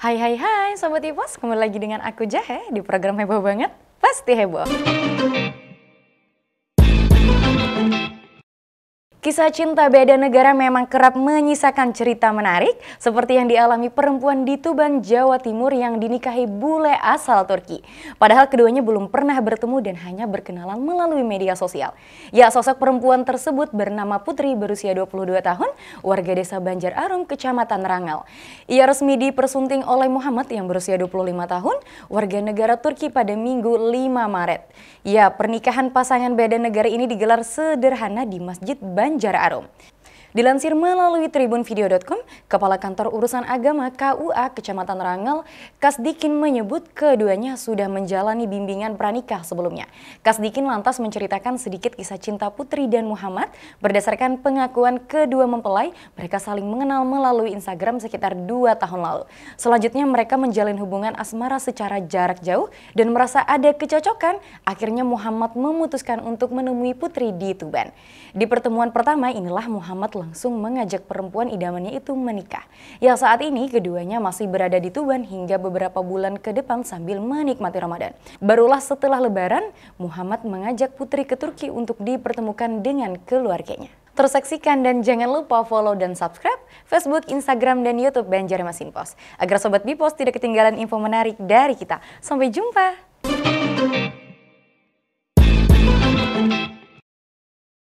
Hai hai hai Sobat Ipos, kembali lagi dengan aku Jahe di program Heboh Banget, pasti heboh. Kisah cinta beda negara memang kerap menyisakan cerita menarik seperti yang dialami perempuan di Tuban, Jawa Timur yang dinikahi bule asal Turki. Padahal keduanya belum pernah bertemu dan hanya berkenalan melalui media sosial. Ya, sosok perempuan tersebut bernama Putri berusia 22 tahun, warga desa Banjar Arum, Kecamatan Rangal. Ia resmi dipersunting oleh Muhammad yang berusia 25 tahun, warga negara Turki pada Minggu 5 Maret. Ya, pernikahan pasangan beda negara ini digelar sederhana di Masjid Banjar Banjar Arum. Dilansir melalui tribunvideo.com, Kepala Kantor Urusan Agama KUA Kecamatan Rangel, Kasdikin menyebut keduanya sudah menjalani bimbingan pranikah sebelumnya. Kasdikin lantas menceritakan sedikit kisah cinta Putri dan Muhammad. Berdasarkan pengakuan kedua mempelai, mereka saling mengenal melalui Instagram sekitar dua tahun lalu. Selanjutnya mereka menjalin hubungan asmara secara jarak jauh dan merasa ada kecocokan. Akhirnya Muhammad memutuskan untuk menemui Putri di Tuban. Di pertemuan pertama inilah Muhammad langsung mengajak perempuan idamannya itu menikah. Yang saat ini keduanya masih berada di Tuban hingga beberapa bulan ke depan sambil menikmati Ramadan. Barulah setelah lebaran, Muhammad mengajak putri ke Turki untuk dipertemukan dengan keluarganya. Tersaksikan dan jangan lupa follow dan subscribe Facebook, Instagram, dan Youtube Banjarmasin Post. Agar Sobat Bipos tidak ketinggalan info menarik dari kita. Sampai jumpa!